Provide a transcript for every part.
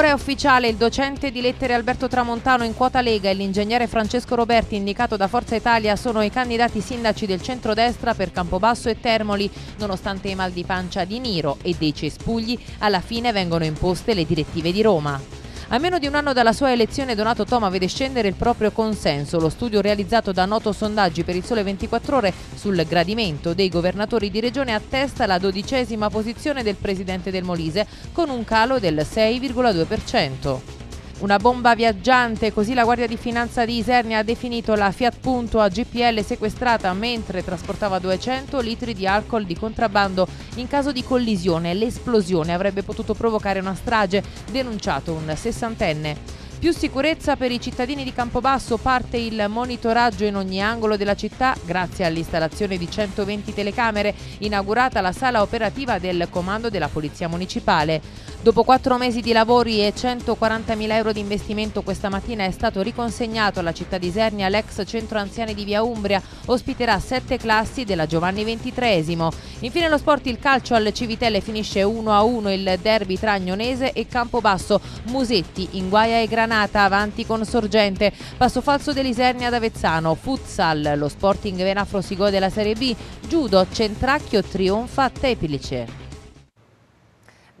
Ora è ufficiale il docente di lettere Alberto Tramontano in quota Lega e l'ingegnere Francesco Roberti indicato da Forza Italia sono i candidati sindaci del centrodestra per Campobasso e Termoli. Nonostante i mal di pancia di Niro e dei cespugli, alla fine vengono imposte le direttive di Roma. A meno di un anno dalla sua elezione Donato Toma vede scendere il proprio consenso. Lo studio realizzato da Noto Sondaggi per il Sole 24 Ore sul gradimento dei governatori di regione attesta la dodicesima posizione del presidente del Molise con un calo del 6,2%. Una bomba viaggiante, così la Guardia di Finanza di Isernia ha definito la Fiat Punto a GPL sequestrata mentre trasportava 200 litri di alcol di contrabbando. In caso di collisione, l'esplosione avrebbe potuto provocare una strage, denunciato un sessantenne. Più sicurezza per i cittadini di Campobasso parte il monitoraggio in ogni angolo della città grazie all'installazione di 120 telecamere, inaugurata la sala operativa del comando della Polizia Municipale. Dopo quattro mesi di lavori e 140.000 euro di investimento questa mattina è stato riconsegnato alla città di Isernia l'ex centro anziani di Via Umbria, ospiterà sette classi della Giovanni XXIII. Infine lo sport il calcio al Civitelle finisce 1-1 il derby tra Agnonese e Campobasso, Musetti, in guaia e Granata avanti con Sorgente, passo falso dell'Isernia ad Avezzano, Futsal, lo Sporting Venafro si gode la Serie B, Giudo, Centracchio trionfa a Tepilice.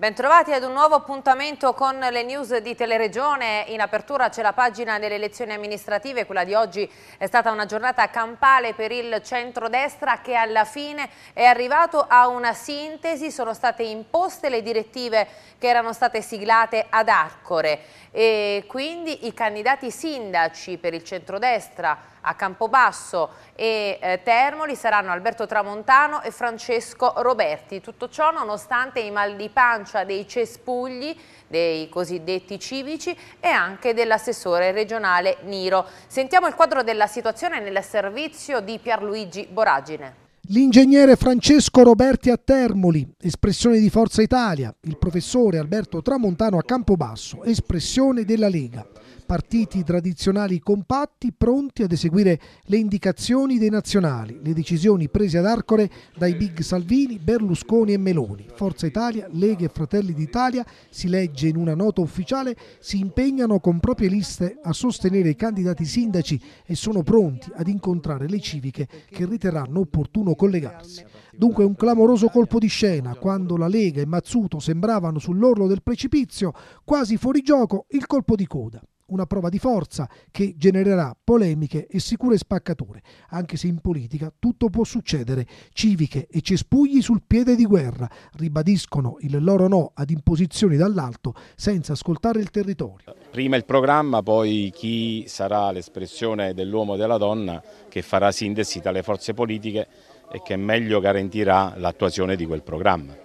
Bentrovati ad un nuovo appuntamento con le news di Teleregione. In apertura c'è la pagina delle elezioni amministrative, quella di oggi è stata una giornata campale per il centrodestra che alla fine è arrivato a una sintesi, sono state imposte le direttive che erano state siglate ad Arcore e quindi i candidati sindaci per il centrodestra a Campobasso e eh, Termoli saranno Alberto Tramontano e Francesco Roberti. Tutto ciò nonostante i mal di pancia dei cespugli, dei cosiddetti civici e anche dell'assessore regionale Niro. Sentiamo il quadro della situazione nel servizio di Pierluigi Boragine. L'ingegnere Francesco Roberti a Termoli, espressione di Forza Italia, il professore Alberto Tramontano a Campobasso, espressione della Lega partiti tradizionali compatti pronti ad eseguire le indicazioni dei nazionali, le decisioni prese ad Arcore dai big Salvini, Berlusconi e Meloni. Forza Italia, Lega e Fratelli d'Italia, si legge in una nota ufficiale, si impegnano con proprie liste a sostenere i candidati sindaci e sono pronti ad incontrare le civiche che riterranno opportuno collegarsi. Dunque un clamoroso colpo di scena quando la Lega e Mazzuto sembravano sull'orlo del precipizio, quasi fuori gioco il colpo di coda una prova di forza che genererà polemiche e sicure spaccature, anche se in politica tutto può succedere, civiche e cespugli sul piede di guerra ribadiscono il loro no ad imposizioni dall'alto senza ascoltare il territorio. Prima il programma, poi chi sarà l'espressione dell'uomo e della donna che farà sintesi tra le forze politiche e che meglio garantirà l'attuazione di quel programma.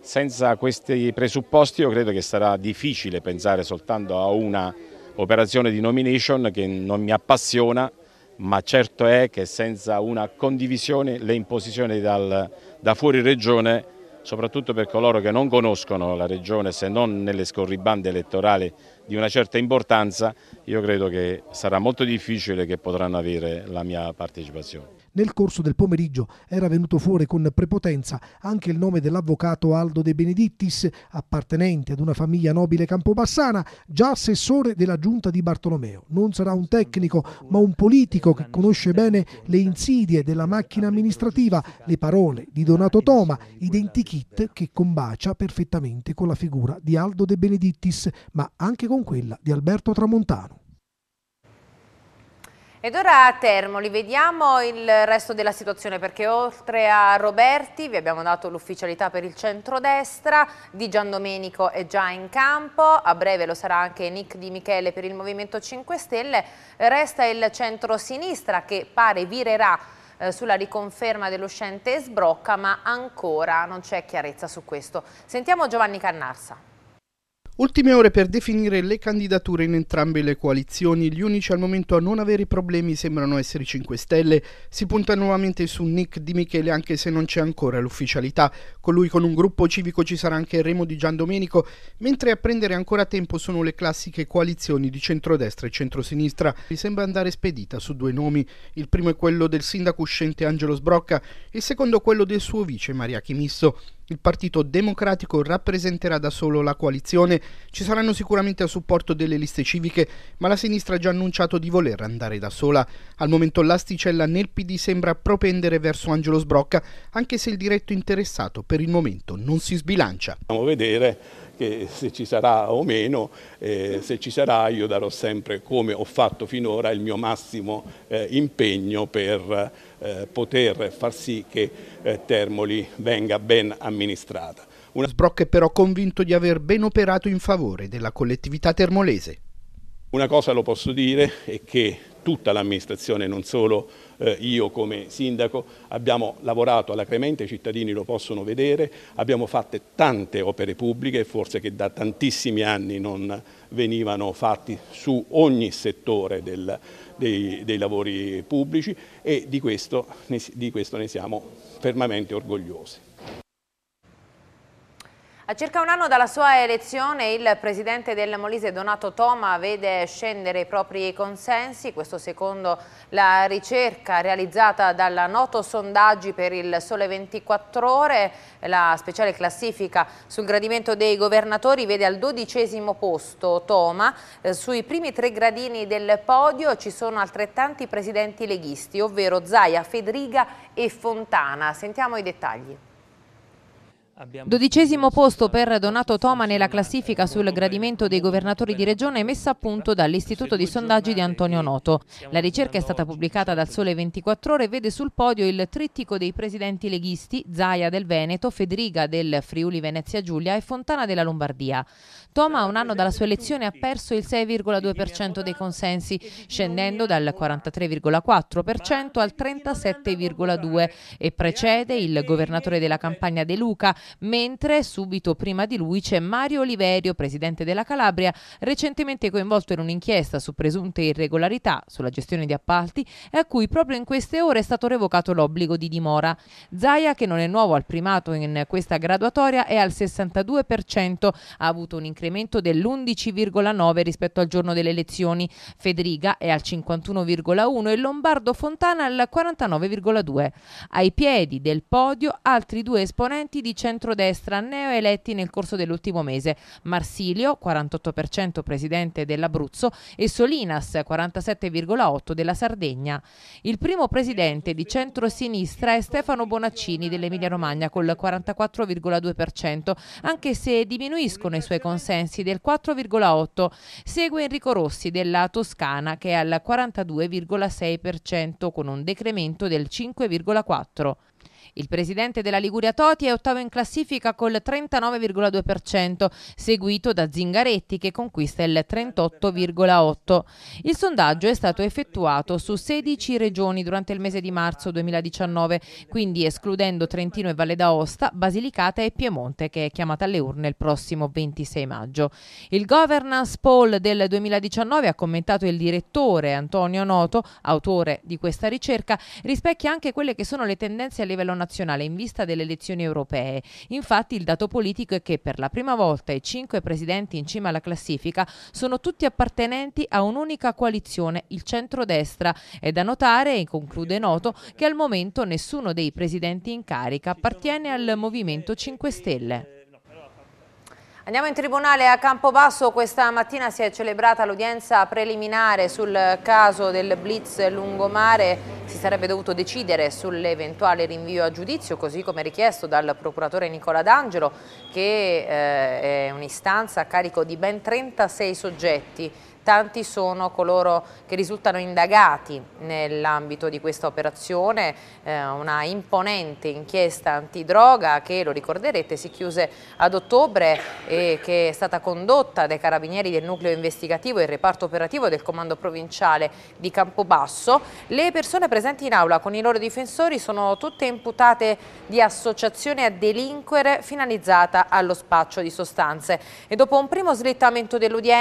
Senza questi presupposti io credo che sarà difficile pensare soltanto a una operazione di nomination che non mi appassiona ma certo è che senza una condivisione le imposizioni dal, da fuori regione, soprattutto per coloro che non conoscono la regione se non nelle scorribande elettorali di una certa importanza, io credo che sarà molto difficile che potranno avere la mia partecipazione. Nel corso del pomeriggio era venuto fuori con prepotenza anche il nome dell'avvocato Aldo De Benedittis, appartenente ad una famiglia nobile campobassana, già assessore della giunta di Bartolomeo. Non sarà un tecnico, ma un politico che conosce bene le insidie della macchina amministrativa, le parole di Donato Toma, identikit che combacia perfettamente con la figura di Aldo De Benedittis, ma anche con quella di Alberto Tramontano. Ed ora a Termoli, vediamo il resto della situazione perché oltre a Roberti vi abbiamo dato l'ufficialità per il centrodestra, Di Giandomenico è già in campo, a breve lo sarà anche Nick Di Michele per il Movimento 5 Stelle, resta il centro-sinistra che pare virerà eh, sulla riconferma dell'uscente Sbrocca ma ancora non c'è chiarezza su questo. Sentiamo Giovanni Cannarsa. Ultime ore per definire le candidature in entrambe le coalizioni. Gli unici al momento a non avere problemi sembrano essere i 5 Stelle. Si punta nuovamente su Nick Di Michele anche se non c'è ancora l'ufficialità. Con lui con un gruppo civico ci sarà anche Remo di Giandomenico, mentre a prendere ancora tempo sono le classiche coalizioni di centrodestra e centrosinistra. Mi sembra andare spedita su due nomi. Il primo è quello del sindaco uscente Angelo Sbrocca, il secondo quello del suo vice Maria Chimisso il Partito Democratico rappresenterà da solo la coalizione, ci saranno sicuramente a supporto delle liste civiche, ma la sinistra ha già annunciato di voler andare da sola. Al momento l'asticella nel PD sembra propendere verso Angelo Sbrocca, anche se il diretto interessato per il momento non si sbilancia. Andiamo a vedere che se ci sarà o meno, eh, se ci sarà io darò sempre come ho fatto finora il mio massimo eh, impegno per eh, poter far sì che eh, Termoli venga ben amministrata. Una... Sbrock è però convinto di aver ben operato in favore della collettività termolese. Una cosa lo posso dire è che tutta l'amministrazione, non solo eh, io come sindaco, abbiamo lavorato alacremente, i cittadini lo possono vedere, abbiamo fatto tante opere pubbliche, forse che da tantissimi anni non venivano fatti su ogni settore del, dei, dei, lavori pubblici e di questo, di questo ne siamo fermamente orgogliosi. A circa un anno dalla sua elezione il presidente del Molise Donato Toma vede scendere i propri consensi, questo secondo la ricerca realizzata dalla Noto Sondaggi per il Sole 24 Ore, la speciale classifica sul gradimento dei governatori vede al dodicesimo posto Toma, eh, sui primi tre gradini del podio ci sono altrettanti presidenti leghisti, ovvero Zaia, Fedriga e Fontana, sentiamo i dettagli. Dodicesimo posto per Donato Toma nella classifica sul gradimento dei governatori di regione messa a punto dall'Istituto di Sondaggi di Antonio Noto. La ricerca è stata pubblicata dal Sole 24 Ore e vede sul podio il trittico dei presidenti leghisti Zaia del Veneto, Federica del Friuli Venezia Giulia e Fontana della Lombardia. Toma un anno dalla sua elezione ha perso il 6,2% dei consensi, scendendo dal 43,4% al 37,2% e precede il governatore della campagna De Luca mentre subito prima di lui c'è Mario Oliverio, presidente della Calabria, recentemente coinvolto in un'inchiesta su presunte irregolarità sulla gestione di appalti e a cui proprio in queste ore è stato revocato l'obbligo di dimora. Zaia, che non è nuovo al primato in questa graduatoria, è al 62%, ha avuto un incremento dell'11,9 rispetto al giorno delle elezioni. Federica è al 51,1 e Lombardo Fontana al 49,2. Ai piedi del podio altri due esponenti di centro centrodestra neoeletti nel corso dell'ultimo mese. Marsilio, 48% presidente dell'Abruzzo, e Solinas, 47,8% della Sardegna. Il primo presidente di centrosinistra è Stefano Bonaccini dell'Emilia Romagna col 44,2%, anche se diminuiscono i suoi consensi del 4,8%. Segue Enrico Rossi della Toscana che è al 42,6% con un decremento del 5,4%. Il presidente della Liguria Toti è ottavo in classifica col 39,2%, seguito da Zingaretti che conquista il 38,8%. Il sondaggio è stato effettuato su 16 regioni durante il mese di marzo 2019, quindi escludendo Trentino e Valle d'Aosta, Basilicata e Piemonte che è chiamata alle urne il prossimo 26 maggio. Il governance poll del 2019 ha commentato il direttore Antonio Noto, autore di questa ricerca, rispecchia anche quelle che sono le tendenze a livello nazionale nazionale in vista delle elezioni europee. Infatti il dato politico è che per la prima volta i cinque presidenti in cima alla classifica sono tutti appartenenti a un'unica coalizione, il centrodestra. È da notare, e conclude Noto, che al momento nessuno dei presidenti in carica appartiene al Movimento 5 Stelle. Andiamo in tribunale a Campobasso, questa mattina si è celebrata l'udienza preliminare sul caso del blitz lungomare, si sarebbe dovuto decidere sull'eventuale rinvio a giudizio così come richiesto dal procuratore Nicola D'Angelo che eh, è un'istanza a carico di ben 36 soggetti Tanti sono coloro che risultano indagati nell'ambito di questa operazione, eh, una imponente inchiesta antidroga che, lo ricorderete, si chiuse ad ottobre e che è stata condotta dai carabinieri del nucleo investigativo e il reparto operativo del comando provinciale di Campobasso. Le persone presenti in aula con i loro difensori sono tutte imputate di associazione a delinquere finalizzata allo spaccio di sostanze. E dopo un primo slittamento dell'udienza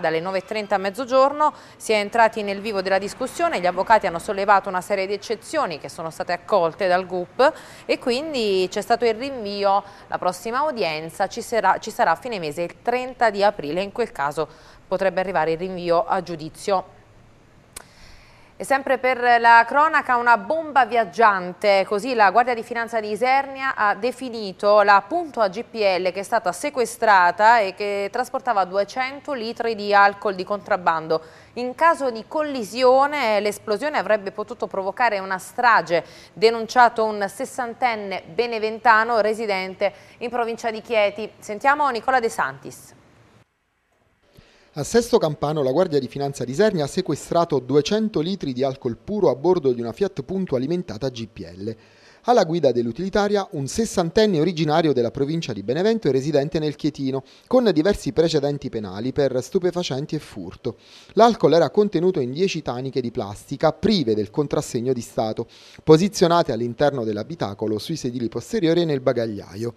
dalle 9 9.30 a mezzogiorno si è entrati nel vivo della discussione, gli avvocati hanno sollevato una serie di eccezioni che sono state accolte dal GUP e quindi c'è stato il rinvio, la prossima udienza ci sarà, ci sarà a fine mese il 30 di aprile, in quel caso potrebbe arrivare il rinvio a giudizio e sempre per la cronaca una bomba viaggiante, così la Guardia di Finanza di Isernia ha definito la punto AGPL che è stata sequestrata e che trasportava 200 litri di alcol di contrabbando. In caso di collisione l'esplosione avrebbe potuto provocare una strage, denunciato un sessantenne beneventano residente in provincia di Chieti. Sentiamo Nicola De Santis. A Sesto Campano la Guardia di Finanza di Sernia ha sequestrato 200 litri di alcol puro a bordo di una Fiat Punto alimentata GPL. Alla guida dell'utilitaria un sessantenne originario della provincia di Benevento e residente nel Chietino, con diversi precedenti penali per stupefacenti e furto. L'alcol era contenuto in 10 taniche di plastica prive del contrassegno di Stato, posizionate all'interno dell'abitacolo sui sedili posteriori e nel bagagliaio.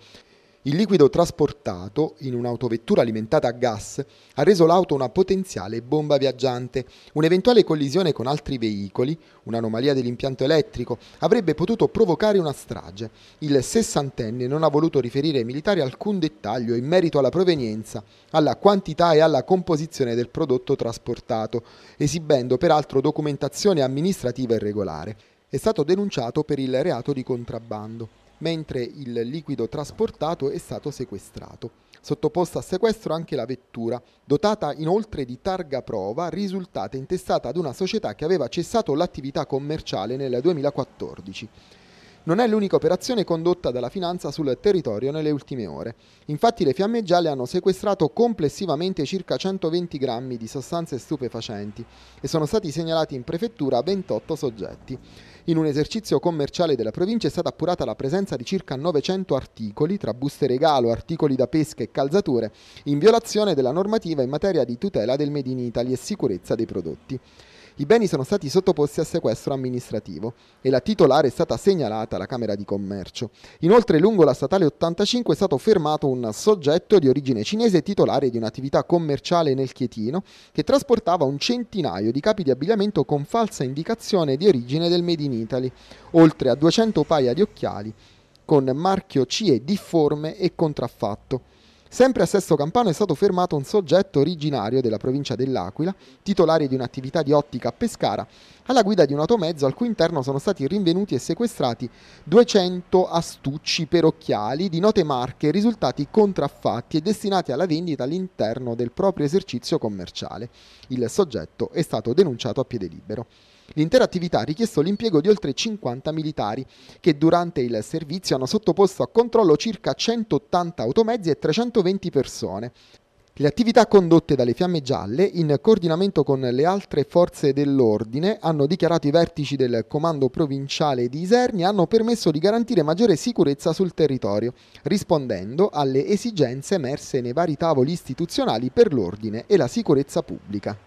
Il liquido trasportato in un'autovettura alimentata a gas ha reso l'auto una potenziale bomba viaggiante. Un'eventuale collisione con altri veicoli, un'anomalia dell'impianto elettrico, avrebbe potuto provocare una strage. Il sessantenne non ha voluto riferire ai militari alcun dettaglio in merito alla provenienza, alla quantità e alla composizione del prodotto trasportato, esibendo peraltro documentazione amministrativa irregolare. È stato denunciato per il reato di contrabbando mentre il liquido trasportato è stato sequestrato. Sottoposta a sequestro anche la vettura, dotata inoltre di targa prova, risultata intestata ad una società che aveva cessato l'attività commerciale nel 2014 non è l'unica operazione condotta dalla finanza sul territorio nelle ultime ore. Infatti le fiamme gialle hanno sequestrato complessivamente circa 120 grammi di sostanze stupefacenti e sono stati segnalati in prefettura 28 soggetti. In un esercizio commerciale della provincia è stata appurata la presenza di circa 900 articoli, tra buste regalo, articoli da pesca e calzature, in violazione della normativa in materia di tutela del Made in Italy e sicurezza dei prodotti. I beni sono stati sottoposti a sequestro amministrativo e la titolare è stata segnalata alla Camera di Commercio. Inoltre lungo la statale 85 è stato fermato un soggetto di origine cinese titolare di un'attività commerciale nel Chietino che trasportava un centinaio di capi di abbigliamento con falsa indicazione di origine del Made in Italy, oltre a 200 paia di occhiali con marchio CE difforme e contraffatto. Sempre a Sesto Campano è stato fermato un soggetto originario della provincia dell'Aquila, titolare di un'attività di ottica a Pescara, alla guida di un automezzo al cui interno sono stati rinvenuti e sequestrati 200 astucci per occhiali di note marche risultati contraffatti e destinati alla vendita all'interno del proprio esercizio commerciale. Il soggetto è stato denunciato a piede libero. L'intera attività ha richiesto l'impiego di oltre 50 militari che durante il servizio hanno sottoposto a controllo circa 180 automezzi e 320 persone. Le attività condotte dalle Fiamme Gialle, in coordinamento con le altre forze dell'ordine, hanno dichiarato i vertici del comando provinciale di Isernia e hanno permesso di garantire maggiore sicurezza sul territorio, rispondendo alle esigenze emerse nei vari tavoli istituzionali per l'ordine e la sicurezza pubblica.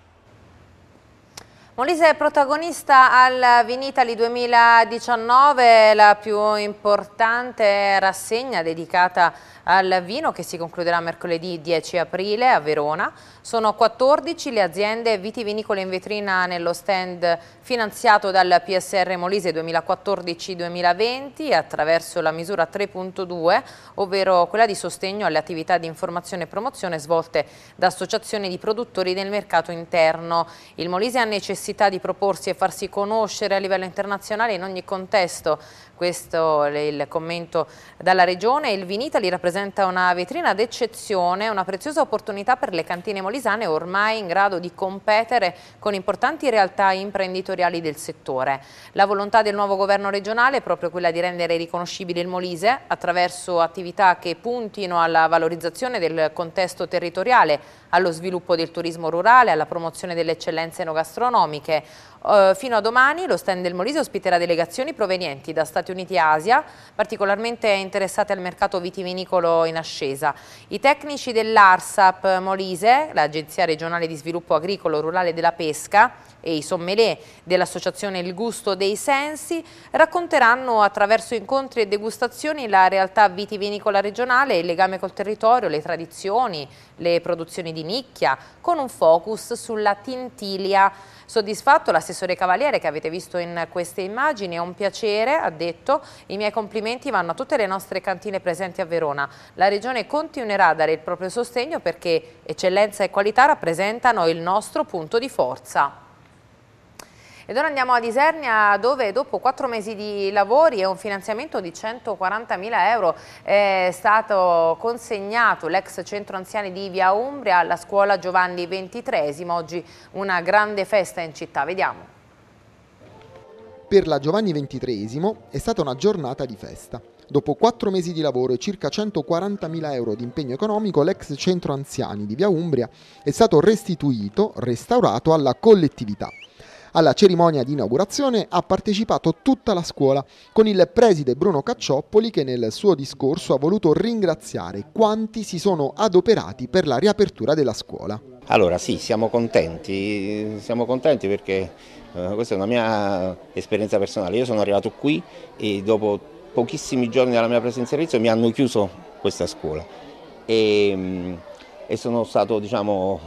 Molise è protagonista al Vinitali 2019, la più importante rassegna dedicata al vino che si concluderà mercoledì 10 aprile a Verona. Sono 14 le aziende vitivinicole in vetrina nello stand finanziato dal PSR Molise 2014-2020 attraverso la misura 3.2, ovvero quella di sostegno alle attività di informazione e promozione svolte da associazioni di produttori del mercato interno. Il Molise ha necessità di proporsi e farsi conoscere a livello internazionale in ogni contesto questo è il commento dalla Regione. Il Vinitali rappresenta una vetrina d'eccezione, una preziosa opportunità per le cantine molisane ormai in grado di competere con importanti realtà imprenditoriali del settore. La volontà del nuovo governo regionale è proprio quella di rendere riconoscibile il Molise attraverso attività che puntino alla valorizzazione del contesto territoriale, allo sviluppo del turismo rurale, alla promozione delle eccellenze enogastronomiche. Eh, fino a domani lo stand del Molise ospiterà delegazioni provenienti da Stati Uniti e Asia, particolarmente interessate al mercato vitivinicolo in ascesa. I tecnici dell'ARSAP Molise, l'Agenzia regionale di sviluppo agricolo, rurale e della pesca, e i sommelier dell'associazione Il Gusto dei Sensi racconteranno attraverso incontri e degustazioni la realtà vitivinicola regionale, il legame col territorio, le tradizioni, le produzioni di nicchia, con un focus sulla tintilia. Soddisfatto l'assessore Cavaliere che avete visto in queste immagini, è un piacere, ha detto, i miei complimenti vanno a tutte le nostre cantine presenti a Verona. La regione continuerà a dare il proprio sostegno perché eccellenza e qualità rappresentano il nostro punto di forza. Ed ora andiamo a Isernia dove dopo quattro mesi di lavori e un finanziamento di 140.000 euro è stato consegnato l'ex centro anziani di Via Umbria alla scuola Giovanni XXIII. Oggi una grande festa in città, vediamo. Per la Giovanni XXIII è stata una giornata di festa. Dopo quattro mesi di lavoro e circa 140.000 euro di impegno economico, l'ex centro anziani di Via Umbria è stato restituito, restaurato alla collettività. Alla cerimonia di inaugurazione ha partecipato tutta la scuola, con il preside Bruno Caccioppoli che nel suo discorso ha voluto ringraziare quanti si sono adoperati per la riapertura della scuola. Allora sì, siamo contenti, siamo contenti perché eh, questa è una mia esperienza personale. Io sono arrivato qui e dopo pochissimi giorni dalla mia presenza in servizio mi hanno chiuso questa scuola e, mm, e sono stato diciamo,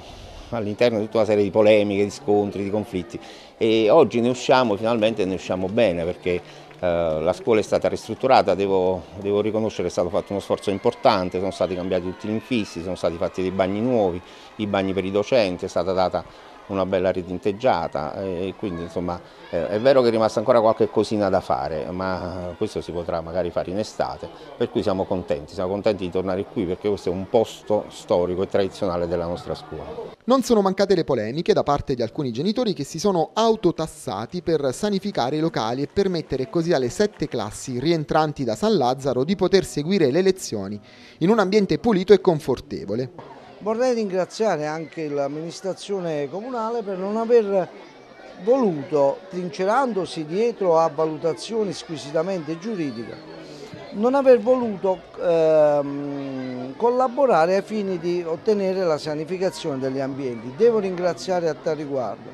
all'interno di tutta una serie di polemiche, di scontri, di conflitti e oggi ne usciamo, finalmente ne usciamo bene perché eh, la scuola è stata ristrutturata, devo, devo riconoscere che è stato fatto uno sforzo importante, sono stati cambiati tutti gli infissi, sono stati fatti dei bagni nuovi, i bagni per i docenti, è stata data una bella ritinteggiata e quindi insomma eh, è vero che è rimasta ancora qualche cosina da fare ma questo si potrà magari fare in estate per cui siamo contenti, siamo contenti di tornare qui perché questo è un posto storico e tradizionale della nostra scuola. Non sono mancate le polemiche da parte di alcuni genitori che si sono autotassati per sanificare i locali e permettere così alle sette classi rientranti da San Lazzaro di poter seguire le lezioni in un ambiente pulito e confortevole. Vorrei ringraziare anche l'amministrazione comunale per non aver voluto, trincerandosi dietro a valutazioni squisitamente giuridiche, non aver voluto ehm, collaborare ai fini di ottenere la sanificazione degli ambienti. Devo ringraziare a tal riguardo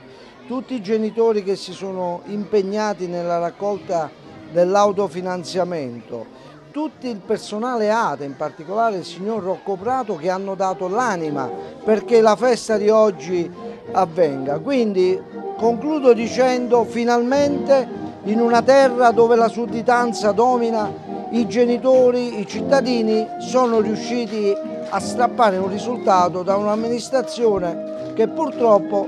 tutti i genitori che si sono impegnati nella raccolta dell'autofinanziamento, tutto il personale ATE, in particolare il signor Rocco Prato che hanno dato l'anima perché la festa di oggi avvenga. Quindi concludo dicendo finalmente in una terra dove la sudditanza domina i genitori, i cittadini sono riusciti a strappare un risultato da un'amministrazione che purtroppo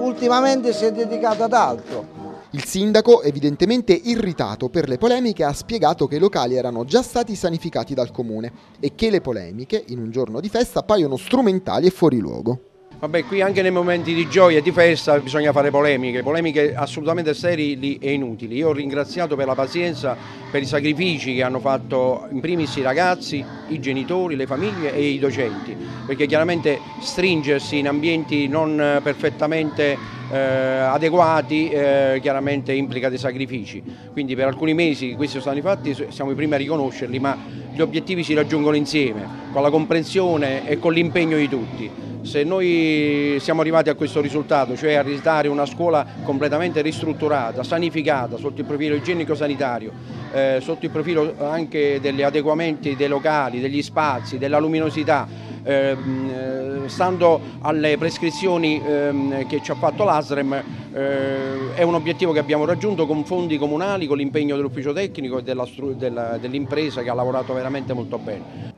ultimamente si è dedicata ad altro. Il sindaco, evidentemente irritato per le polemiche, ha spiegato che i locali erano già stati sanificati dal comune e che le polemiche, in un giorno di festa, paiono strumentali e fuori luogo. Vabbè, qui anche nei momenti di gioia e di festa bisogna fare polemiche, polemiche assolutamente sterili e inutili. Io ho ringraziato per la pazienza, per i sacrifici che hanno fatto in primis i ragazzi, i genitori, le famiglie e i docenti, perché chiaramente stringersi in ambienti non perfettamente eh, adeguati eh, chiaramente implica dei sacrifici, quindi per alcuni mesi questi sono stati fatti, siamo i primi a riconoscerli, ma gli obiettivi si raggiungono insieme, con la comprensione e con l'impegno di tutti. Se noi siamo arrivati a questo risultato, cioè a risdare una scuola completamente ristrutturata, sanificata sotto il profilo igienico-sanitario, eh, sotto il profilo anche degli adeguamenti dei locali, degli spazi, della luminosità, Ehm, eh, stando alle prescrizioni ehm, che ci ha fatto l'ASREM eh, è un obiettivo che abbiamo raggiunto con fondi comunali, con l'impegno dell'ufficio tecnico e dell'impresa che ha lavorato veramente molto bene.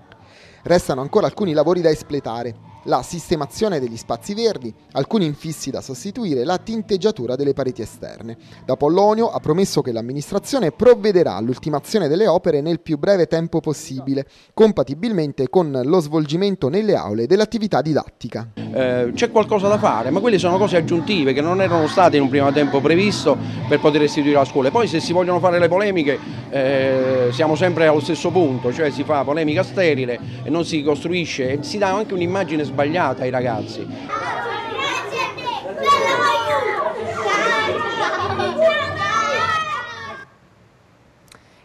Restano ancora alcuni lavori da espletare la sistemazione degli spazi verdi, alcuni infissi da sostituire, la tinteggiatura delle pareti esterne. Da Pollonio ha promesso che l'amministrazione provvederà all'ultimazione delle opere nel più breve tempo possibile, compatibilmente con lo svolgimento nelle aule dell'attività didattica. Eh, c'è qualcosa da fare, ma quelle sono cose aggiuntive che non erano state in un primo tempo previsto per poter restituire la scuola. poi se si vogliono fare le polemiche eh, siamo sempre allo stesso punto, cioè si fa polemica sterile e non si costruisce, e si dà anche un'immagine sbagliata ai ragazzi.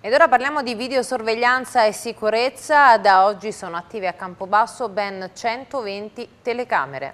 Ed ora parliamo di videosorveglianza e sicurezza. Da oggi sono attive a Campobasso ben 120 telecamere.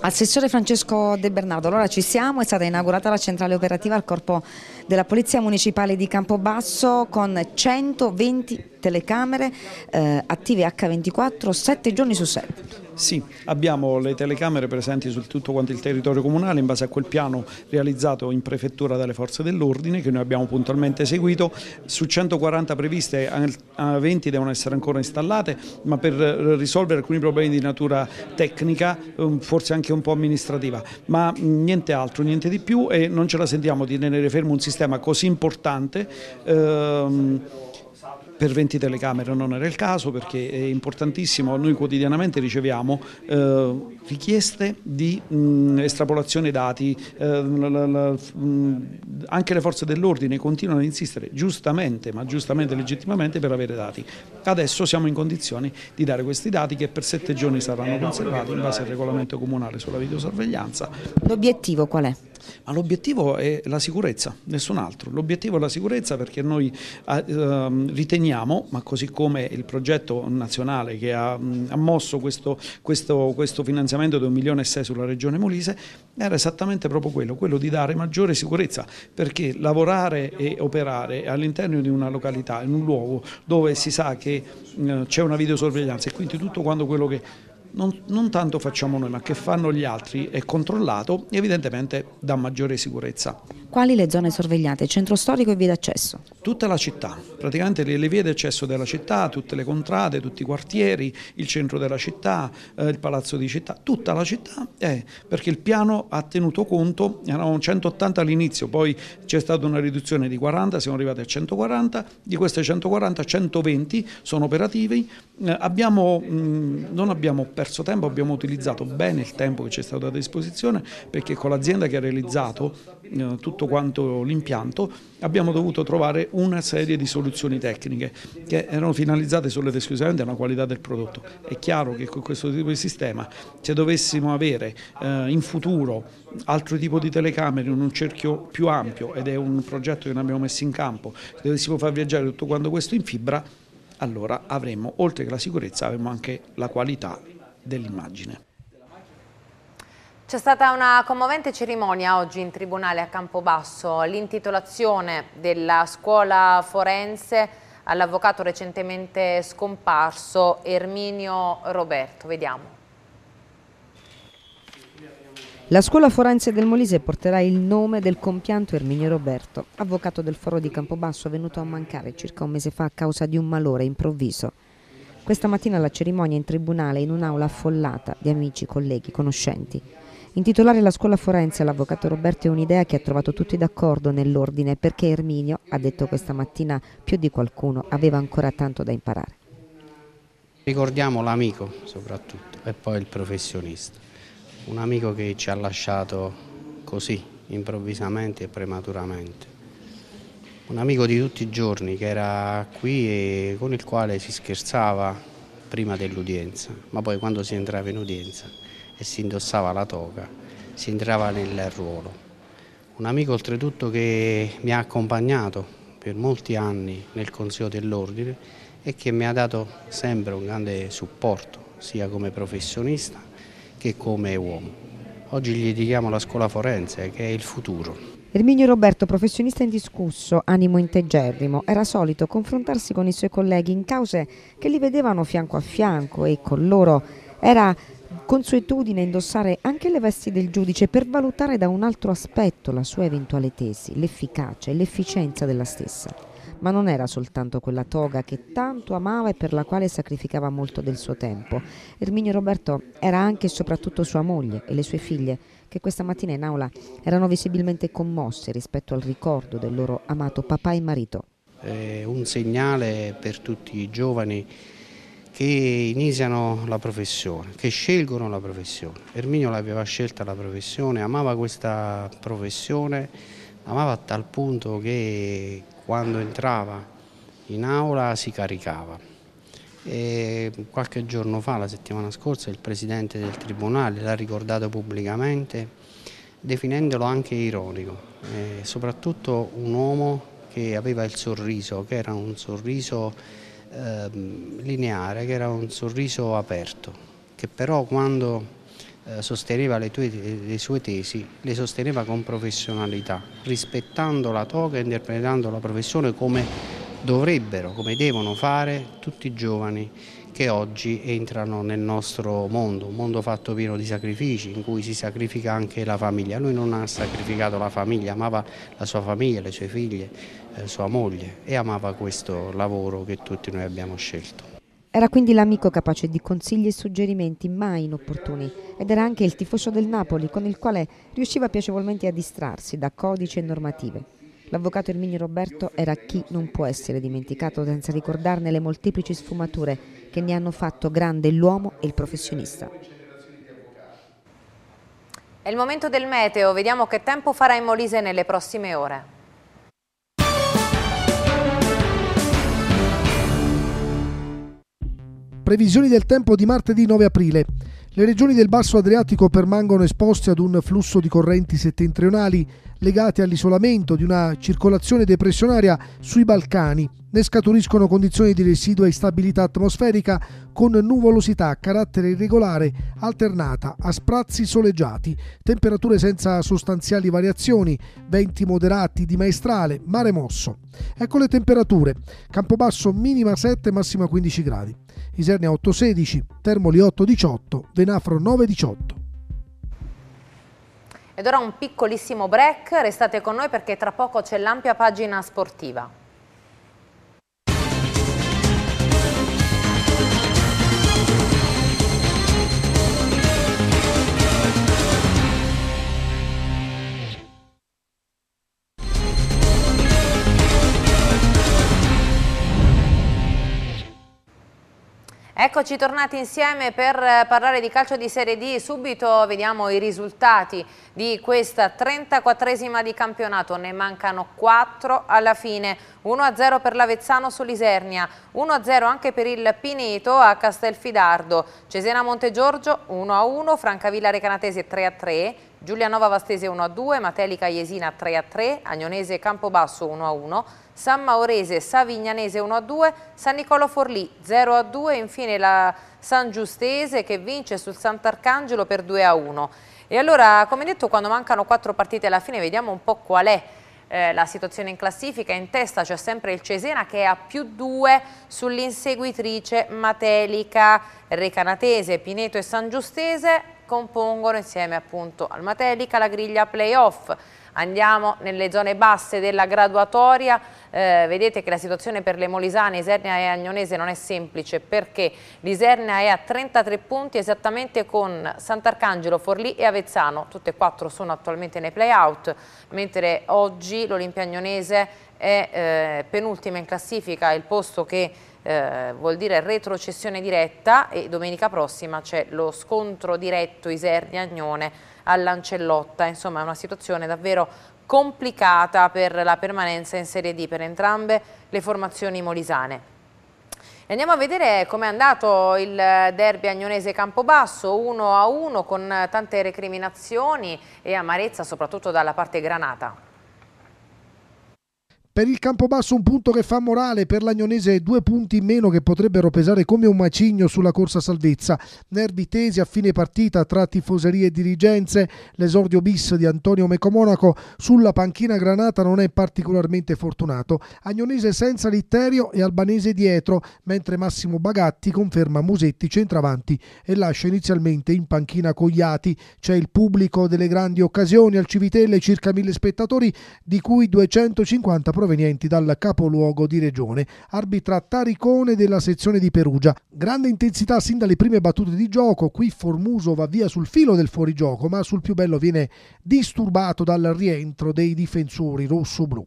Assessore Francesco De Bernardo, allora ci siamo, è stata inaugurata la centrale operativa al corpo della Polizia Municipale di Campobasso con 120 telecamere eh, attive H24 7 giorni su 7. Sì, abbiamo le telecamere presenti su tutto quanto il territorio comunale in base a quel piano realizzato in prefettura dalle forze dell'ordine che noi abbiamo puntualmente seguito. Su 140 previste, a 20 devono essere ancora installate, ma per risolvere alcuni problemi di natura tecnica, ehm, forse anche un po' amministrativa, ma niente altro, niente di più e non ce la sentiamo di tenere fermo un sistema così importante. Ehm, per 20 telecamere non era il caso perché è importantissimo, noi quotidianamente riceviamo eh, richieste di mh, mm, estrapolazione dati, eh, la, la, mh, mm, anche le forze dell'ordine continuano ad insistere giustamente, ma giustamente e legittimamente per avere dati. Adesso siamo in condizione di dare questi dati che per sette giorni saranno conservati in base al regolamento comunale sulla videosorveglianza. L'obiettivo qual è? Ma l'obiettivo è la sicurezza, nessun altro. L'obiettivo è la sicurezza perché noi eh, ehm, riteniamo, ma così come il progetto nazionale che ha, mm, mosso questo, questo, questo finanziamento, finanziamento di 1 milione e 6 sulla regione Molise era esattamente proprio quello, quello di dare maggiore sicurezza, perché lavorare e operare all'interno di una località, in un luogo dove si sa che eh, c'è una videosorveglianza e quindi tutto quello che non, non, tanto facciamo noi ma che fanno gli altri è controllato e evidentemente dà maggiore sicurezza. Quali le zone sorvegliate? Centro storico e vie d'accesso? Tutta la città, praticamente le, le vie d'accesso della città, tutte le contrade, tutti i quartieri, il centro della città, eh, il palazzo di città, tutta la città è perché il piano ha tenuto conto, erano 180 all'inizio, poi c'è stata una riduzione di 40, siamo arrivati a 140, di queste 140 120 sono operativi, eh, abbiamo, mh, mm, non abbiamo perso perso tempo, abbiamo utilizzato bene il tempo che ci è stato a disposizione perché con l'azienda che ha realizzato eh, tutto quanto l'impianto abbiamo dovuto trovare una serie di soluzioni tecniche che erano finalizzate solo ed esclusivamente alla qualità del prodotto. È chiaro che con questo tipo di sistema se dovessimo avere eh, in futuro altro tipo di telecamere in un cerchio più ampio ed è un progetto che ne abbiamo messo in campo, se dovessimo far viaggiare tutto quanto questo in fibra allora avremmo oltre che la sicurezza avremmo anche la qualità dell'immagine. C'è stata una commovente cerimonia oggi in tribunale a Campobasso, l'intitolazione della scuola forense all'avvocato recentemente scomparso Erminio Roberto. Vediamo. La scuola forense del Molise porterà il nome del compianto Erminio Roberto, avvocato del foro di Campobasso venuto a mancare circa un mese fa a causa di un malore improvviso. Questa mattina la cerimonia in tribunale in un'aula affollata di amici, colleghi, conoscenti. Intitolare la scuola forense all'avvocato Roberto è un'idea che ha trovato tutti d'accordo nell'ordine perché Erminio, ha detto questa mattina più di qualcuno, aveva ancora tanto da imparare. Ricordiamo l'amico soprattutto e poi il professionista, un amico che ci ha lasciato così, improvvisamente e prematuramente un amico di tutti i giorni che era qui e con il quale si scherzava prima dell'udienza, ma poi quando si entrava in udienza e si indossava la toga, si entrava nel ruolo. Un amico oltretutto che mi ha accompagnato per molti anni nel Consiglio dell'Ordine e che mi ha dato sempre un grande supporto, sia come professionista che come uomo. Oggi gli dedichiamo la scuola forense che è il futuro. Erminio Roberto, professionista indiscusso, animo integerrimo, era solito confrontarsi con i suoi colleghi in cause che li vedevano fianco a fianco e con loro era consuetudine indossare anche le vesti del giudice per valutare da un altro aspetto la sua eventuale tesi, l'efficacia e l'efficienza della stessa. Ma non era soltanto quella toga che tanto amava e per la quale sacrificava molto del suo tempo. Erminio Roberto era anche e soprattutto sua moglie e le sue figlie, che questa mattina in aula erano visibilmente commosse rispetto al ricordo del loro amato papà e marito. È un segnale per tutti i giovani che iniziano la professione, che scelgono la professione. Erminio l'aveva scelta la professione, amava questa professione, amava a tal punto che quando entrava in aula si caricava e qualche giorno fa, la settimana scorsa, il Presidente del Tribunale l'ha ricordato pubblicamente, definendolo anche ironico, e soprattutto un uomo che aveva il sorriso, che era un sorriso eh, lineare, che era un sorriso aperto, che però quando eh, sosteneva le, tue, le, sue tesi, le sosteneva con professionalità, rispettando la toga e interpretando la professione come dovrebbero, come devono fare tutti i giovani che oggi entrano nel nostro mondo, un mondo fatto pieno di sacrifici in cui si sacrifica anche la famiglia. Lui non ha sacrificato la famiglia, amava la sua famiglia, le sue figlie, eh, sua moglie e amava questo lavoro che tutti noi abbiamo scelto. Era quindi l'amico capace di consigli e suggerimenti mai inopportuni ed era anche il tifoso del Napoli con il quale riusciva piacevolmente a distrarsi da codici e normative. L'avvocato Erminio Roberto era chi non può essere dimenticato senza ricordarne le molteplici sfumature che ne hanno fatto grande l'uomo e il professionista. È il momento del meteo, vediamo che tempo farà in Molise nelle prossime ore. Previsioni del tempo di martedì 9 aprile. Le regioni del basso Adriatico permangono esposte ad un flusso di correnti settentrionali legate all'isolamento di una circolazione depressionaria sui Balcani ne scaturiscono condizioni di residua instabilità atmosferica con nuvolosità a carattere irregolare alternata a sprazzi soleggiati, temperature senza sostanziali variazioni, venti moderati di maestrale, mare mosso. Ecco le temperature. Campobasso minima 7, massima 15 gradi. Isernia 8,16, Termoli 8,18, Venafro 9,18. Ed ora un piccolissimo break, restate con noi perché tra poco c'è l'ampia pagina sportiva. Eccoci tornati insieme per eh, parlare di calcio di Serie D, subito vediamo i risultati di questa 34esima di campionato, ne mancano 4 alla fine, 1-0 per l'Avezzano Solisernia, 1-0 anche per il Pineto a Castelfidardo, Cesena Montegiorgio 1-1, Francavilla Recanatese 3-3, Giulianova Vastese 1-2, Matelica Iesina 3-3, Agnonese Campobasso 1-1, San Maurese Savignanese 1-2, San Nicolo Forlì 0-2 e infine la San Giustese che vince sul Sant'Arcangelo per 2-1. E allora, come detto, quando mancano quattro partite alla fine vediamo un po' qual è eh, la situazione in classifica, in testa c'è sempre il Cesena che è a più 2 sull'inseguitrice Matelica, Recanatese, Pineto e San Giustese compongono insieme appunto al Matelica la griglia playoff. Andiamo nelle zone basse della graduatoria, eh, vedete che la situazione per le Molisane, Isernia e Agnonese non è semplice perché l'Isernia è a 33 punti esattamente con Sant'Arcangelo, Forlì e Avezzano, tutte e quattro sono attualmente nei playout, mentre oggi l'Olimpia Agnonese è eh, penultima in classifica, il posto che eh, vuol dire retrocessione diretta e domenica prossima c'è lo scontro diretto Isernia-Agnone Lancellotta, insomma è una situazione davvero complicata per la permanenza in Serie D per entrambe le formazioni molisane. Andiamo a vedere com'è andato il derby agnonese Campobasso, 1 a 1 con tante recriminazioni e amarezza soprattutto dalla parte granata. Per il Campobasso un punto che fa morale, per l'Agnonese due punti in meno che potrebbero pesare come un macigno sulla corsa salvezza. Nervi tesi a fine partita tra tifoserie e dirigenze, l'esordio bis di Antonio Mecomonaco sulla panchina granata non è particolarmente fortunato. Agnonese senza Litterio e Albanese dietro, mentre Massimo Bagatti conferma Musetti centravanti e lascia inizialmente in panchina Cogliati. C'è il pubblico delle grandi occasioni al Civitelle, circa 1000 spettatori, di cui 250 prodotti provenienti dal capoluogo di regione, arbitra Taricone della sezione di Perugia. Grande intensità sin dalle prime battute di gioco, qui Formuso va via sul filo del fuorigioco, ma sul più bello viene disturbato dal rientro dei difensori rosso-blu.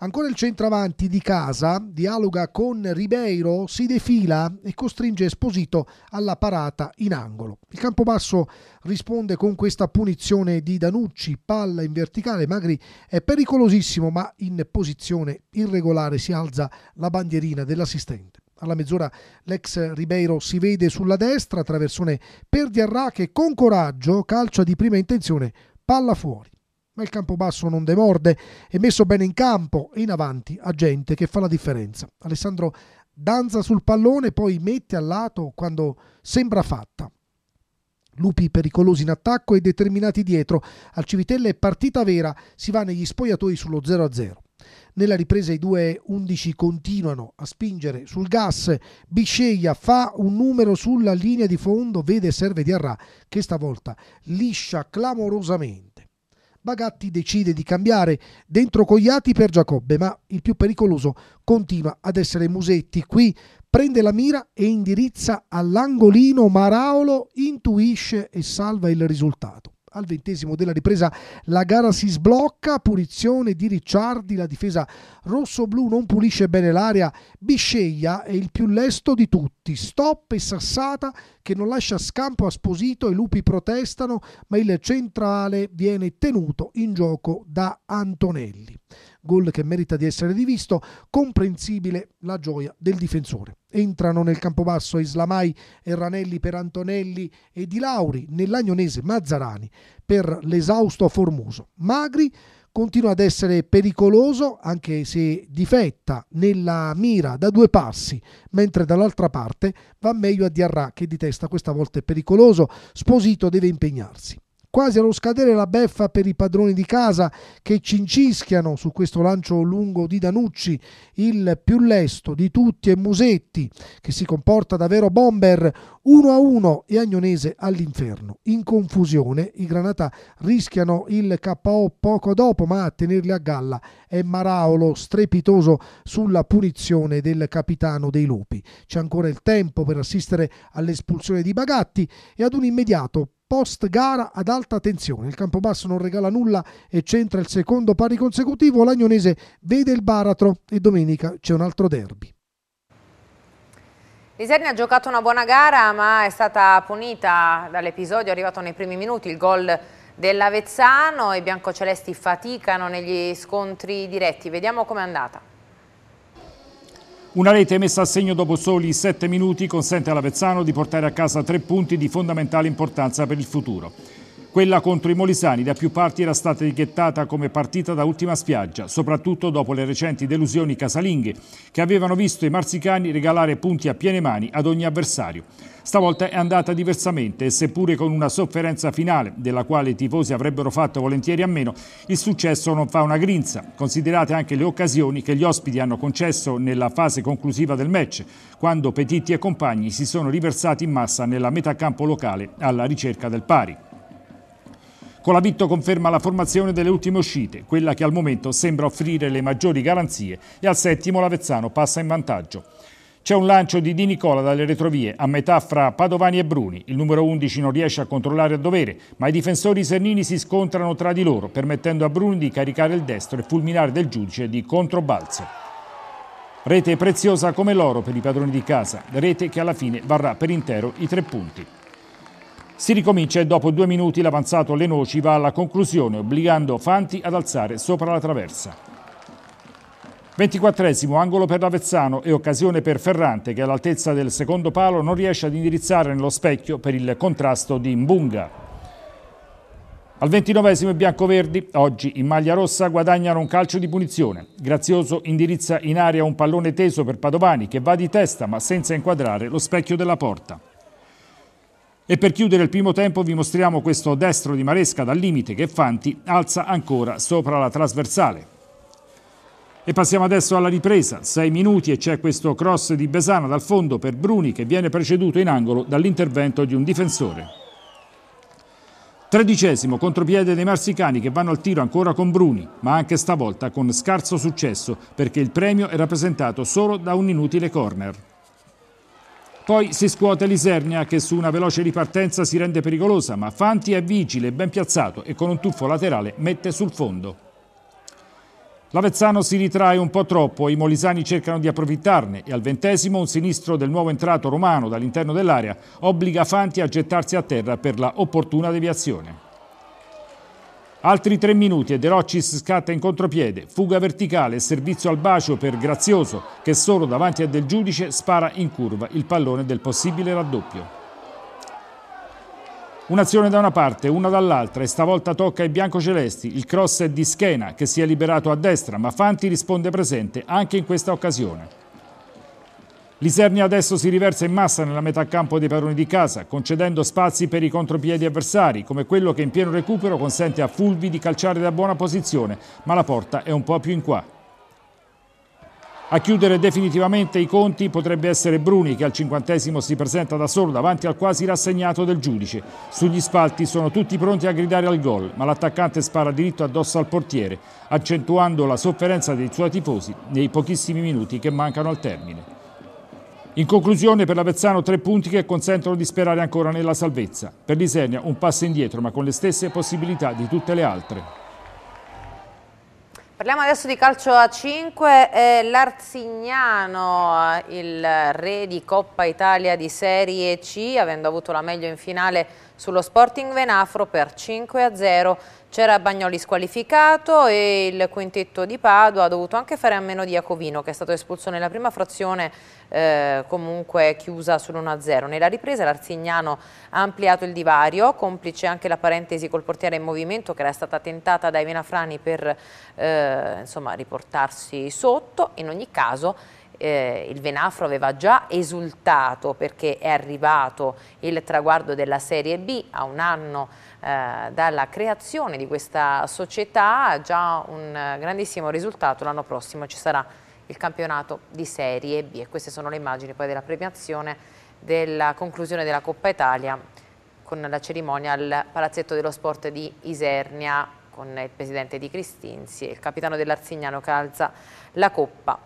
Ancora il centravanti di casa dialoga con Ribeiro, si defila e costringe Esposito alla parata in angolo. Il Campobasso risponde con questa punizione di Danucci, palla in verticale, Magri è pericolosissimo ma in posizione irregolare si alza la bandierina dell'assistente. Alla mezz'ora l'ex Ribeiro si vede sulla destra, traversone per Diarra che con coraggio calcia di prima intenzione, palla fuori ma il campo basso non demorde, è messo bene in campo e in avanti a gente che fa la differenza. Alessandro danza sul pallone, poi mette a lato quando sembra fatta. Lupi pericolosi in attacco e determinati dietro. Al Civitelle è partita vera, si va negli spogliatoi sullo 0-0. Nella ripresa i due 11 continuano a spingere sul gas. Bisceglia fa un numero sulla linea di fondo, vede serve di Diarra che stavolta liscia clamorosamente Bagatti decide di cambiare dentro Cogliati per Giacobbe, ma il più pericoloso continua ad essere Musetti. Qui prende la mira e indirizza all'angolino Maraolo, intuisce e salva il risultato. Al ventesimo della ripresa la gara si sblocca, punizione di Ricciardi, la difesa rosso-blu non pulisce bene l'area, Bisceglia è il più lesto di tutti, stop e sassata che non lascia scampo a Sposito, i lupi protestano ma il centrale viene tenuto in gioco da Antonelli gol che merita di essere rivisto, comprensibile la gioia del difensore. Entrano nel campo basso Islamai e Ranelli per Antonelli e Di Lauri, nell'Agnonese Mazzarani per l'esausto Formoso. Magri continua ad essere pericoloso anche se difetta nella mira da due passi, mentre dall'altra parte va meglio a Diarra che di testa questa volta è pericoloso, Sposito deve impegnarsi quasi allo scadere la beffa per i padroni di casa che cincischiano su questo lancio lungo di Danucci, il più lesto di tutti e Musetti, che si comporta da vero bomber, 1 a 1 e Agnonese all'inferno. In confusione i Granata rischiano il KO poco dopo, ma a tenerli a galla è Maraolo strepitoso sulla punizione del capitano dei lupi. C'è ancora il tempo per assistere all'espulsione di Bagatti e ad un immediato post gara ad alta tensione. Il Campobasso non regala nulla e c'entra il secondo pari consecutivo. L'Agnonese vede il baratro e domenica c'è un altro derby. Liserni ha giocato una buona gara ma è stata punita dall'episodio arrivato nei primi minuti, il gol dell'Avezzano i biancocelesti faticano negli scontri diretti, vediamo com'è andata. Una rete messa a segno dopo soli 7 minuti consente all'Avezzano di portare a casa tre punti di fondamentale importanza per il futuro. Quella contro i Molisani da più parti era stata etichettata come partita da ultima spiaggia, soprattutto dopo le recenti delusioni casalinghe che avevano visto i marsicani regalare punti a piene mani ad ogni avversario. Stavolta è andata diversamente e seppure con una sofferenza finale della quale i tifosi avrebbero fatto volentieri a meno, il successo non fa una grinza. Considerate anche le occasioni che gli ospiti hanno concesso nella fase conclusiva del match, quando Petitti e compagni si sono riversati in massa nella metà campo locale alla ricerca del pari. Colavitto conferma la formazione delle ultime uscite, quella che al momento sembra offrire le maggiori garanzie e al settimo l'Avezzano passa in vantaggio. C'è un lancio di Di Nicola dalle retrovie, a metà fra Padovani e Bruni. Il numero 11 non riesce a controllare a dovere, ma i difensori sernini si scontrano tra di loro, permettendo a Bruni di caricare il destro e fulminare del giudice di controbalzo. Rete preziosa come l'oro per i padroni di casa, rete che alla fine varrà per intero i tre punti. Si ricomincia e dopo due minuti l'avanzato Lenoci va alla conclusione, obbligando Fanti ad alzare sopra la traversa. 24esimo, angolo per l'Avezzano e occasione per Ferrante che all'altezza del secondo palo non riesce ad indirizzare nello specchio per il contrasto di Mbunga. Al 29esimo i biancoverdi, oggi in maglia rossa, guadagnano un calcio di punizione. Grazioso indirizza in aria un pallone teso per Padovani che va di testa ma senza inquadrare lo specchio della porta. E per chiudere il primo tempo vi mostriamo questo destro di Maresca dal limite che Fanti alza ancora sopra la trasversale. E passiamo adesso alla ripresa, 6 minuti e c'è questo cross di Besana dal fondo per Bruni che viene preceduto in angolo dall'intervento di un difensore. Tredicesimo contropiede dei marsicani che vanno al tiro ancora con Bruni, ma anche stavolta con scarso successo perché il premio è rappresentato solo da un inutile corner. Poi si scuote Lisernia che su una veloce ripartenza si rende pericolosa, ma Fanti è vigile, ben piazzato e con un tuffo laterale mette sul fondo. L'Avezzano si ritrae un po' troppo, i molisani cercano di approfittarne e al ventesimo un sinistro del nuovo entrato romano dall'interno dell'area obbliga Fanti a gettarsi a terra per la opportuna deviazione. Altri tre minuti e De Roccis scatta in contropiede, fuga verticale e servizio al bacio per Grazioso che solo davanti a Del Giudice spara in curva il pallone del possibile raddoppio. Un'azione da una parte, una dall'altra e stavolta tocca ai biancocelesti. Il cross è di Schena che si è liberato a destra ma Fanti risponde presente anche in questa occasione. Lisernia adesso si riversa in massa nella metà campo dei padroni di casa, concedendo spazi per i contropiedi avversari, come quello che in pieno recupero consente a Fulvi di calciare da buona posizione, ma la porta è un po' più in qua. A chiudere definitivamente i conti potrebbe essere Bruni che al cinquantesimo si presenta da solo davanti al quasi rassegnato del giudice. Sugli spalti sono tutti pronti a gridare al gol, ma l'attaccante spara diritto addosso al portiere, accentuando la sofferenza dei suoi tifosi nei pochissimi minuti che mancano al termine. In conclusione per l'Avezzano tre punti che consentono di sperare ancora nella salvezza. Per l'Isenia un passo indietro ma con le stesse possibilità di tutte le altre. Parliamo adesso di calcio a 5, eh, l'Arzignano, eh, il re di Coppa Italia di Serie C, avendo avuto la meglio in finale sullo Sporting Venafro per 5 a 0. C'era Bagnoli squalificato e il quintetto di Padua ha dovuto anche fare a meno di Iacovino che è stato espulso nella prima frazione eh, comunque chiusa sull'1-0. Nella ripresa l'Arsignano ha ampliato il divario, complice anche la parentesi col portiere in movimento che era stata tentata dai Venafrani per eh, insomma, riportarsi sotto. In ogni caso eh, il Venafro aveva già esultato perché è arrivato il traguardo della Serie B a un anno eh, dalla creazione di questa società, già un grandissimo risultato, l'anno prossimo ci sarà il campionato di Serie B e queste sono le immagini poi della premiazione della conclusione della Coppa Italia con la cerimonia al Palazzetto dello Sport di Isernia con il presidente di Cristinzi e il capitano dell'Arzignano che alza la Coppa.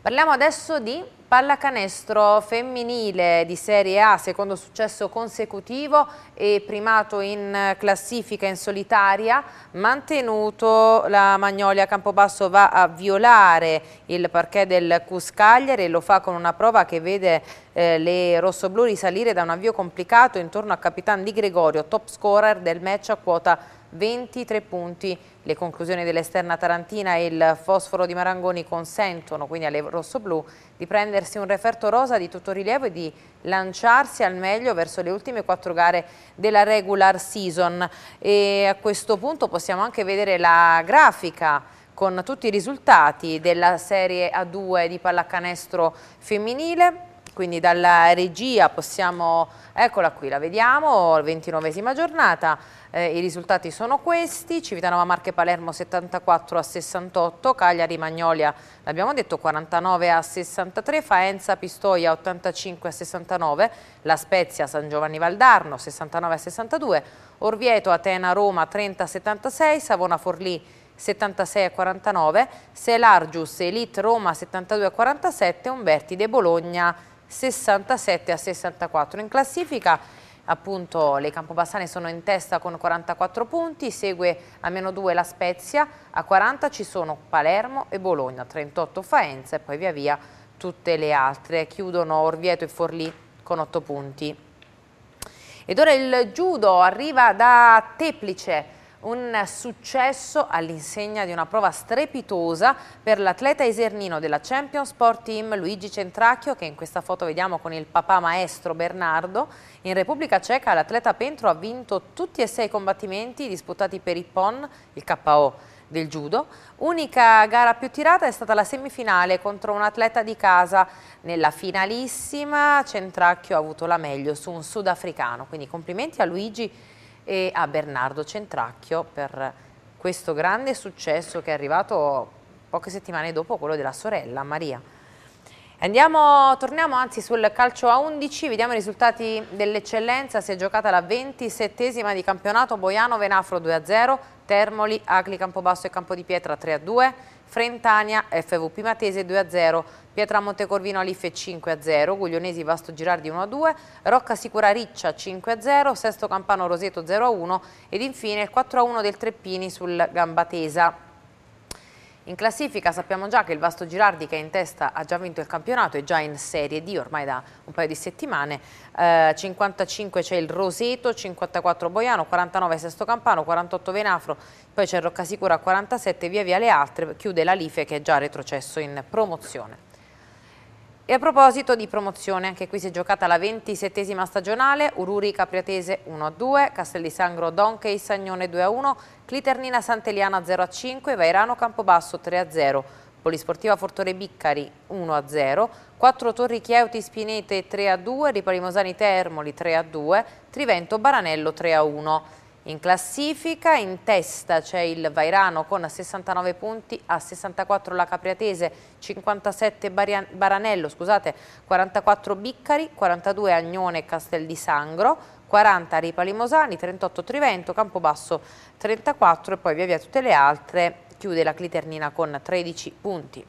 Parliamo adesso di Pallacanestro femminile di Serie A, secondo successo consecutivo e primato in classifica in solitaria, mantenuto la Magnolia Campobasso va a violare il parquet del Cuscagliere e lo fa con una prova che vede eh, le rossoblù risalire da un avvio complicato intorno a Capitan Di Gregorio, top scorer del match a quota 23 punti. Le conclusioni dell'esterna Tarantina e il fosforo di Marangoni consentono quindi alle rossoblù di prendersi un referto rosa di tutto rilievo e di lanciarsi al meglio verso le ultime quattro gare della regular season. E a questo punto possiamo anche vedere la grafica con tutti i risultati della Serie A2 di pallacanestro femminile quindi dalla regia possiamo, eccola qui, la vediamo, 29esima giornata, eh, i risultati sono questi, Civitanova Marche Palermo 74 a 68, Cagliari Magnolia l'abbiamo detto 49 a 63, Faenza Pistoia 85 a 69, La Spezia San Giovanni Valdarno 69 a 62, Orvieto Atena Roma 30 a 76, Savona Forlì 76 a 49, Selargius Elite Roma 72 a 47, Umberti De Bologna 67 a 64 in classifica. Appunto le Campobassane sono in testa con 44 punti, segue a meno 2 la Spezia, a 40 ci sono Palermo e Bologna, 38 Faenza e poi via via tutte le altre. Chiudono Orvieto e Forlì con 8 punti. Ed ora il judo arriva da Teplice un successo all'insegna di una prova strepitosa per l'atleta esernino della Champion Sport Team Luigi Centracchio che in questa foto vediamo con il papà maestro Bernardo. In Repubblica Ceca l'atleta Pentro ha vinto tutti e sei i combattimenti disputati per i PON, il KO del judo. Unica gara più tirata è stata la semifinale contro un atleta di casa. Nella finalissima Centracchio ha avuto la meglio su un sudafricano, quindi complimenti a Luigi Centracchio e a Bernardo Centracchio per questo grande successo che è arrivato poche settimane dopo quello della sorella Maria. Andiamo, torniamo anzi sul calcio a 11, vediamo i risultati dell'eccellenza, si è giocata la 27esima di campionato Boiano-Venafro 2-0, Termoli, Agli, Campobasso e Campo di Pietra 3-2, Frentania FVP Matese 2-0, Pietra Montecorvino Alife 5-0, Guglionesi Vasto Girardi 1-2, Rocca Sicura Riccia 5-0, Sesto Campano Roseto 0-1 ed infine il 4-1 del Treppini sul Gambatesa. In classifica sappiamo già che il Vasto Girardi che è in testa ha già vinto il campionato, è già in Serie D ormai da un paio di settimane, eh, 55 c'è il Roseto, 54 Boiano, 49 Sesto Campano, 48 Venafro, poi c'è Roccasicura 47, via via le altre, chiude la Life che è già retrocesso in promozione. E a proposito di promozione, anche qui si è giocata la 27esima stagionale, Ururi Capriatese 1-2, Castel di Castellisangro Donkey Sagnone 2-1, Cliternina Santeliana 0-5, Vairano Campobasso 3-0, Polisportiva Fortore Biccari 1-0, 4 Torri Chieuti Spinete 3-2, Ripalimosani Termoli 3-2, Trivento Baranello 3-1. In classifica in testa c'è il Vairano con 69 punti, a 64 la Capriatese, 57 Barian Baranello, scusate, 44 Biccari, 42 Agnone e Castel di Sangro, 40 Ripa Limosani, 38 Trivento, Campobasso 34 e poi via via tutte le altre chiude la Cliternina con 13 punti.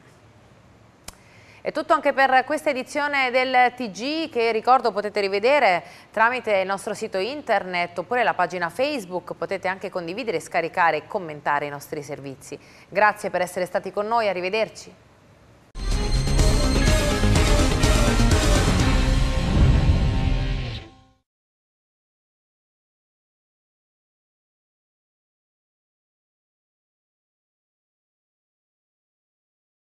È tutto anche per questa edizione del TG che ricordo potete rivedere tramite il nostro sito internet oppure la pagina Facebook, potete anche condividere, scaricare e commentare i nostri servizi. Grazie per essere stati con noi, arrivederci.